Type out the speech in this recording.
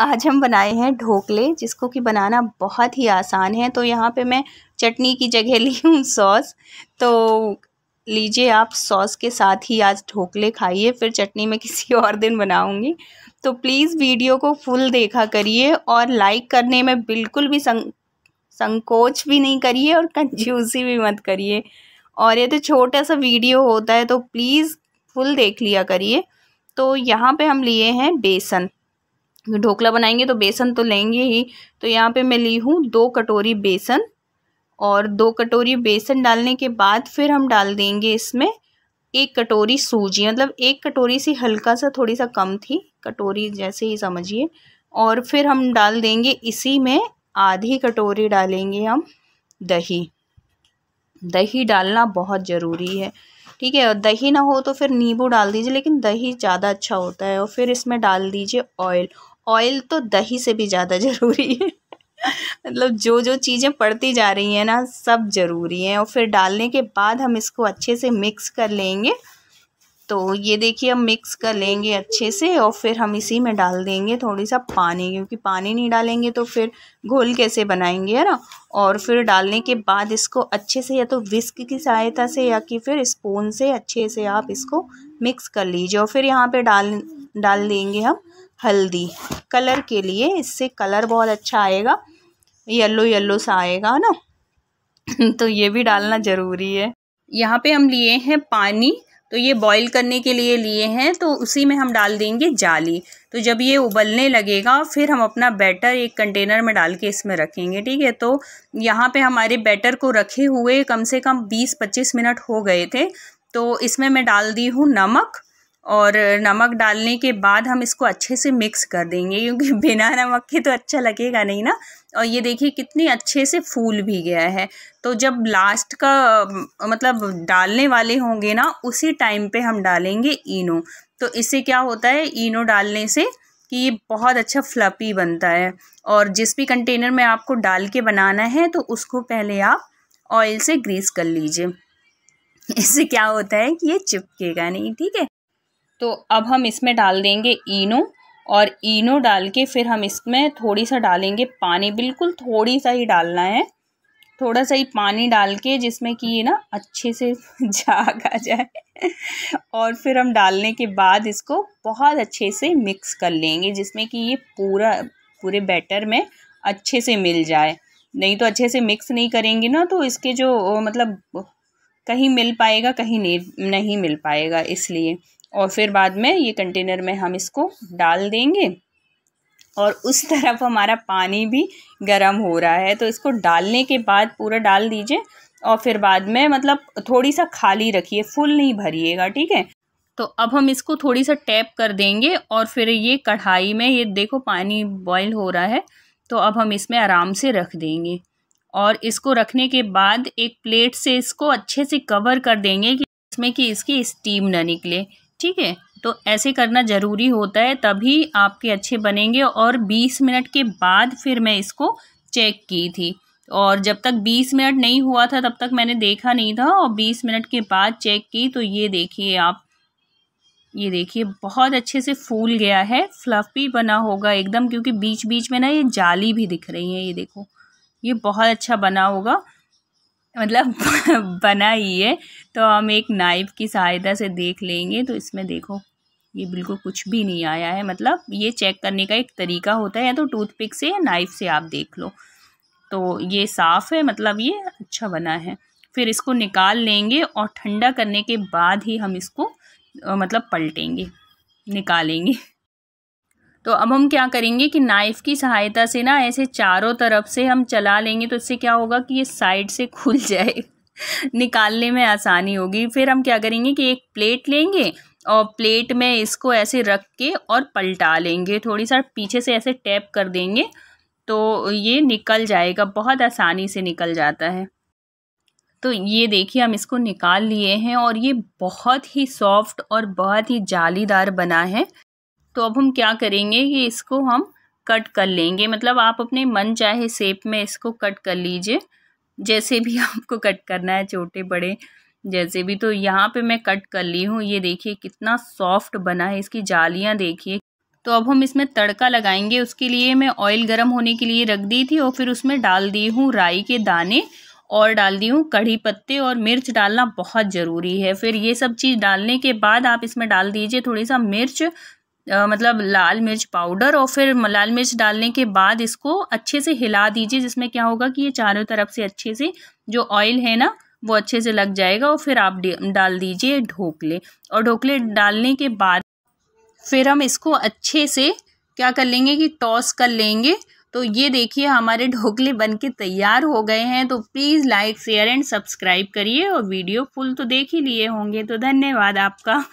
आज हम बनाए हैं ढोकले जिसको कि बनाना बहुत ही आसान है तो यहाँ पे मैं चटनी की जगह ली हूँ सॉस तो लीजिए आप सॉस के साथ ही आज ढोकले खाइए फिर चटनी में किसी और दिन बनाऊँगी तो प्लीज़ वीडियो को फुल देखा करिए और लाइक करने में बिल्कुल भी सं संकोच भी नहीं करिए और कंज्यूजी भी मत करिए और ये तो छोटा सा वीडियो होता है तो प्लीज़ फुल देख लिया करिए तो यहाँ पे हम लिए हैं बेसन ढोकला बनाएंगे तो बेसन तो लेंगे ही तो यहाँ पे मैं ली हूँ दो कटोरी बेसन और दो कटोरी बेसन डालने के बाद फिर हम डाल देंगे इसमें एक कटोरी सूजी मतलब एक कटोरी से हल्का सा थोड़ी सा कम थी कटोरी जैसे ही समझिए और फिर हम डाल देंगे इसी में आधी कटोरी डालेंगे हम दही दही डालना बहुत ज़रूरी है ठीक है और दही ना हो तो फिर नींबू डाल दीजिए लेकिन दही ज़्यादा अच्छा होता है और फिर इसमें डाल दीजिए ऑयल ऑयल तो दही से भी ज़्यादा ज़रूरी है मतलब जो जो चीज़ें पड़ती जा रही हैं ना सब ज़रूरी हैं और फिर डालने के बाद हम इसको अच्छे से मिक्स कर लेंगे तो ये देखिए हम मिक्स कर लेंगे अच्छे से और फिर हम इसी में डाल देंगे थोड़ी सा पानी क्योंकि पानी नहीं डालेंगे तो फिर घोल कैसे बनाएंगे है ना और फिर डालने के बाद इसको अच्छे से या तो विस्क की सहायता से या कि फिर स्पून से अच्छे से आप इसको मिक्स कर लीजिए और फिर यहाँ पे डाल डाल देंगे हम हल्दी कलर के लिए इससे कलर बहुत अच्छा आएगा येलो येलो सा आएगा है ना तो ये भी डालना ज़रूरी है यहाँ पे हम लिए हैं पानी तो ये बॉईल करने के लिए लिए हैं तो उसी में हम डाल देंगे जाली तो जब ये उबलने लगेगा फिर हम अपना बैटर एक कंटेनर में डाल के इसमें रखेंगे ठीक है तो यहाँ पे हमारे बैटर को रखे हुए कम से कम 20-25 मिनट हो गए थे तो इसमें मैं डाल दी हूँ नमक और नमक डालने के बाद हम इसको अच्छे से मिक्स कर देंगे क्योंकि बिना नमक के तो अच्छा लगेगा नहीं ना और ये देखिए कितने अच्छे से फूल भी गया है तो जब लास्ट का मतलब डालने वाले होंगे ना उसी टाइम पे हम डालेंगे इनो तो इससे क्या होता है इनो डालने से कि ये बहुत अच्छा फ्लपी बनता है और जिस भी कंटेनर में आपको डाल के बनाना है तो उसको पहले आप ऑयल से ग्रीस कर लीजिए इससे क्या होता है कि ये चिपकेगा नहीं ठीक है तो अब हम इसमें डाल देंगे इनो और इनो डाल के फिर हम इसमें थोड़ी सा डालेंगे पानी बिल्कुल थोड़ी सा ही डालना है थोड़ा सा ही पानी डाल के जिसमें कि ये ना अच्छे से झाग आ जाए और फिर हम डालने के बाद इसको बहुत अच्छे से मिक्स कर लेंगे जिसमें कि ये पूरा पूरे बैटर में अच्छे से मिल जाए नहीं तो अच्छे से मिक्स नहीं करेंगे ना तो इसके जो मतलब कहीं मिल पाएगा कहीं नहीं नहीं मिल पाएगा इसलिए और फिर बाद में ये कंटेनर में हम इसको डाल देंगे और उस तरफ हमारा पानी भी गर्म हो रहा है तो इसको डालने के बाद पूरा डाल दीजिए और फिर बाद में मतलब थोड़ी सा खाली रखिए फुल नहीं भरिएगा ठीक है तो अब हम इसको थोड़ी सा टैप कर देंगे और फिर ये कढ़ाई में ये देखो पानी बॉईल हो रहा है तो अब हम इसमें आराम से रख देंगे और इसको रखने के बाद एक प्लेट से इसको अच्छे से कवर कर देंगे कि इसमें कि इसकी स्टीम ना निकले ठीक है तो ऐसे करना ज़रूरी होता है तभी आपके अच्छे बनेंगे और बीस मिनट के बाद फिर मैं इसको चेक की थी और जब तक बीस मिनट नहीं हुआ था तब तक मैंने देखा नहीं था और बीस मिनट के बाद चेक की तो ये देखिए आप ये देखिए बहुत अच्छे से फूल गया है फ्लफ भी बना होगा एकदम क्योंकि बीच बीच में ना ये जाली भी दिख रही है ये देखो ये बहुत अच्छा बना होगा मतलब बना ही है तो हम एक नाइफ की सहायता से देख लेंगे तो इसमें देखो ये बिल्कुल कुछ भी नहीं आया है मतलब ये चेक करने का एक तरीका होता है या तो टूथपिक से या नाइफ से आप देख लो तो ये साफ़ है मतलब ये अच्छा बना है फिर इसको निकाल लेंगे और ठंडा करने के बाद ही हम इसको मतलब पलटेंगे निकालेंगे तो अब हम क्या करेंगे कि नाइफ़ की सहायता से ना ऐसे चारों तरफ से हम चला लेंगे तो इससे क्या होगा कि ये साइड से खुल जाए निकालने में आसानी होगी फिर हम क्या करेंगे कि एक प्लेट लेंगे और प्लेट में इसको ऐसे रख के और पलटा लेंगे थोड़ी सा पीछे से ऐसे टैप कर देंगे तो ये निकल जाएगा बहुत आसानी से निकल जाता है तो ये देखिए हम इसको निकाल लिए हैं और ये बहुत ही सॉफ्ट और बहुत ही जालीदार बना है तो अब हम क्या करेंगे कि इसको हम कट कर लेंगे मतलब आप अपने मन चाहे सेप में इसको कट कर लीजिए जैसे भी आपको कट करना है छोटे बड़े जैसे भी तो यहाँ पे मैं कट कर ली हूँ ये देखिए कितना सॉफ्ट बना है इसकी जालियाँ देखिए तो अब हम इसमें तड़का लगाएंगे उसके लिए मैं ऑयल गर्म होने के लिए रख दी थी और फिर उसमें डाल दी हूँ राई के दाने और डाल दी हूँ कढ़ी पत्ते और मिर्च डालना बहुत ज़रूरी है फिर ये सब चीज़ डालने के बाद आप इसमें डाल दीजिए थोड़ी सा मिर्च आ, मतलब लाल मिर्च पाउडर और फिर लाल मिर्च डालने के बाद इसको अच्छे से हिला दीजिए जिसमें क्या होगा कि ये चारों तरफ से अच्छे से जो ऑयल है ना वो अच्छे से लग जाएगा और फिर आप डाल दीजिए ढोकले और ढोकले डालने के बाद फिर हम इसको अच्छे से क्या कर लेंगे कि टॉस कर लेंगे तो ये देखिए हमारे ढोकले बन के तैयार हो गए हैं तो please like share and subscribe करिए और वीडियो फुल तो देख ही लिए होंगे तो धन्यवाद आपका